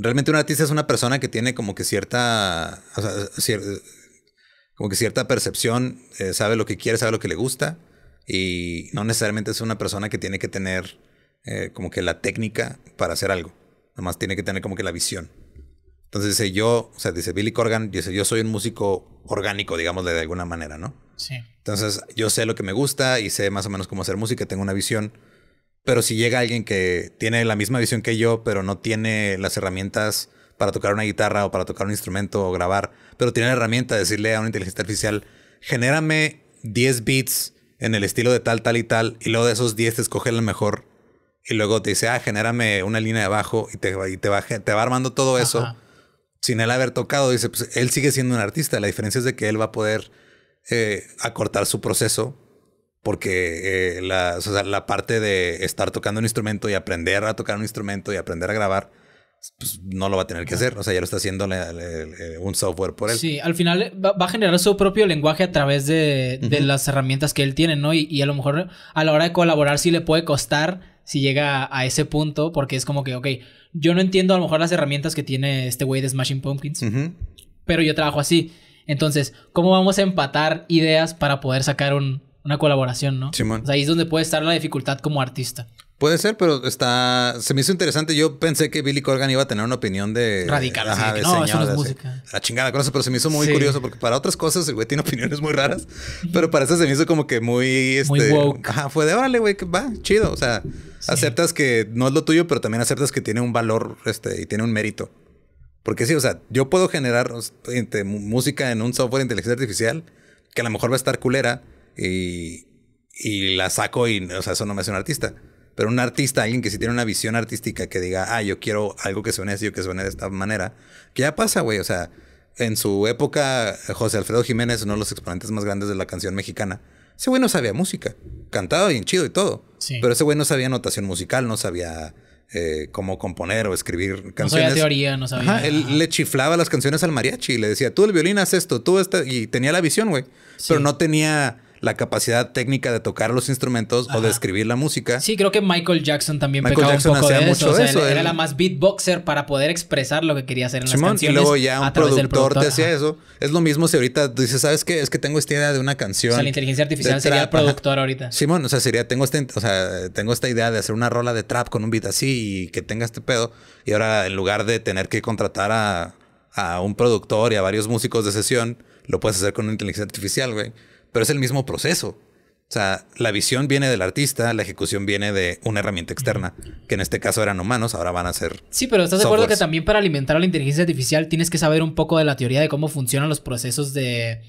realmente un artista es una persona que tiene como que cierta, como que cierta percepción, eh, sabe lo que quiere, sabe lo que le gusta y no necesariamente es una persona que tiene que tener eh, como que la técnica para hacer algo, nomás tiene que tener como que la visión. Entonces dice yo, o sea, dice Billy Corgan, dice yo soy un músico orgánico, digamos de alguna manera, ¿no? Sí. Entonces yo sé lo que me gusta y sé más o menos cómo hacer música, tengo una visión pero si llega alguien que tiene la misma visión que yo, pero no tiene las herramientas para tocar una guitarra o para tocar un instrumento o grabar, pero tiene la herramienta de decirle a una inteligencia artificial, genérame 10 beats en el estilo de tal, tal y tal, y luego de esos 10 te escoge el mejor, y luego te dice, ah, genérame una línea de bajo, y te, va, te va armando todo eso, sin él haber tocado, dice, pues él sigue siendo un artista, la diferencia es de que él va a poder eh, acortar su proceso porque eh, la, la, parte de estar tocando un instrumento y aprender a tocar un instrumento y aprender a grabar, pues no lo va a tener que hacer. O sea, ya lo está haciendo un software por él. Sí, al final eh, va, a generar su propio lenguaje a través de, las herramientas que él tiene, ¿no? Y, a lo mejor a la hora de colaborar sí le puede costar si llega a, ese punto, porque es como que, ok, yo no entiendo a lo mejor las herramientas que tiene este güey de Smashing Pumpkins, pero yo trabajo así. Entonces, ¿cómo vamos a empatar ideas para poder sacar un, una colaboración, ¿no? Simón. O sea, ahí es donde puede estar la dificultad como artista. Puede ser, pero está. Se me hizo interesante. Yo pensé que Billy Corgan iba a tener una opinión de. Radical. Ajá, de que, no, eso no es música. La chingada eso. pero se me hizo muy curioso porque para otras cosas el güey tiene opiniones muy raras. Pero para eso se me hizo como que muy. Este, muy Ajá, fue de vale, güey, va, chido. O sea, aceptas que no es lo tuyo, pero también aceptas que tiene un valor este, y tiene un mérito. Porque sí, o sea, yo puedo generar este, música en un software de inteligencia artificial que a lo mejor va a estar culera y, la saco y, o sea, eso no me hace un artista. Pero un artista, alguien que si tiene una visión artística, que diga, ah, yo quiero algo que suene así o que suene de esta manera, que ya pasa, güey. O sea, en su época, José Alfredo Jiménez, uno de los exponentes más grandes de la canción mexicana, ese güey no sabía música. Cantaba bien chido y todo. Pero ese güey no sabía notación musical, no sabía eh, cómo componer o escribir canciones. No sabía teoría, no sabía. Ajá, él le chiflaba las canciones al mariachi y le decía, tú el violín haz esto, tú esta. Y tenía la visión, güey. Pero no tenía la capacidad técnica de tocar los instrumentos o de escribir la música. Sí, creo que Michael Jackson también Michael pecaba un poco de eso. Mucho eso era la más beatboxer para poder expresar lo que quería hacer en Simón, las canciones. Y luego ya un productor, te hacía eso. Es lo mismo si ahorita dices, ¿sabes qué? Es que tengo esta idea de una canción. O sea, la inteligencia artificial sería el productor ahorita. Simón, o sea, sería, tengo, este, o sea, tengo esta idea de hacer una rola de trap con un beat así y que tenga este pedo. Y ahora, en lugar de tener que contratar a, a un productor y a varios músicos de sesión, lo puedes hacer con una inteligencia artificial, güey pero es el mismo proceso. O sea, la visión viene del artista, la ejecución viene de una herramienta externa, que en este caso eran humanos, ahora van a ser. Sí, pero ¿estás de acuerdo que también para alimentar a la inteligencia artificial tienes que saber un poco de la teoría de cómo funcionan los procesos de,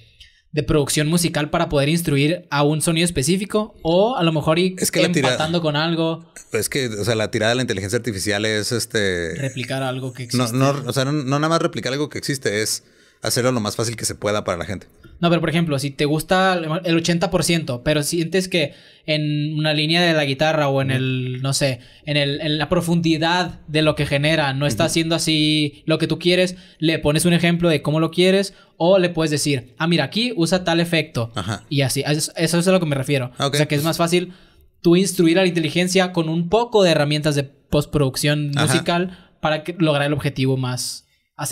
producción musical para poder instruir a un sonido específico o a lo mejor ir es que empatando con algo? Es que, o sea, la tirada de la inteligencia artificial es este. Replicar algo que existe. No, o sea, no nada más replicar algo que existe, es hacerlo lo más fácil que se pueda para la gente. No, pero por ejemplo, si te gusta el 80%, pero sientes que en una línea de la guitarra o en el, no sé, en, el, la profundidad de lo que genera, no está haciendo así lo que tú quieres, le pones un ejemplo de cómo lo quieres o le puedes decir, ah, mira, aquí usa tal efecto. Y así, eso, es a lo que me refiero. Ah, o sea, que es pues más fácil tú instruir a la inteligencia con un poco de herramientas de postproducción musical para que lograr el objetivo más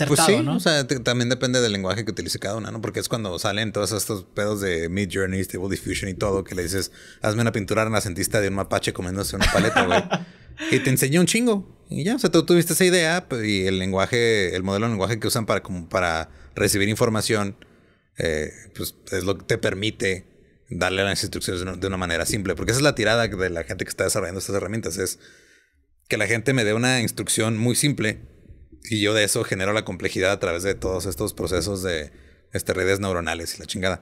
pues sí, O sea, también depende del lenguaje que utilice cada una, ¿no? Porque es cuando salen todos estos pedos de Mid Journey, Stable Diffusion y todo, que le dices, hazme una pintura renacentista de un mapache comiéndose una paleta, güey. y te enseñó un chingo. Y ya, o sea, tú tuviste esa idea y el lenguaje, el modelo de lenguaje que usan para, como para recibir información, eh, pues es lo que te permite darle las instrucciones de una manera simple. Porque esa es la tirada de la gente que está desarrollando estas herramientas, es que la gente me dé una instrucción muy simple y yo de eso genero la complejidad a través de todos estos procesos de este, redes neuronales y la chingada.